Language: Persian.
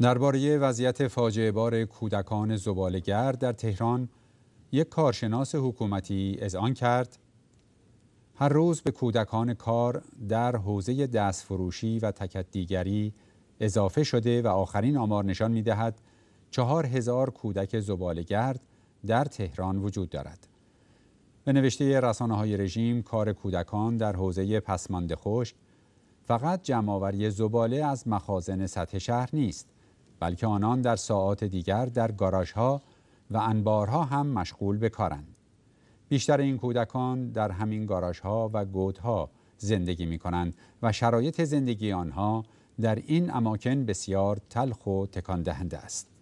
درباره وضعیت فاجعه بار کودکان زبالگر در تهران یک کارشناس حکومتی آن کرد هر روز به کودکان کار در حوزه دستفروشی و تکدیگری اضافه شده و آخرین آمار نشان می دهد چهار هزار کودک زبالگرد در تهران وجود دارد. به نوشته رسانه های رژیم کار کودکان در حوزه پسماند خشک فقط جمعآوری زباله از مخازن سطح شهر نیست بلکه آنان در ساعات دیگر در گاراژها و انبارها هم مشغول به کارند بیشتر این کودکان در همین گاراژها و گودها زندگی می کنند و شرایط زندگی آنها در این اماکن بسیار تلخ و تکان دهنده است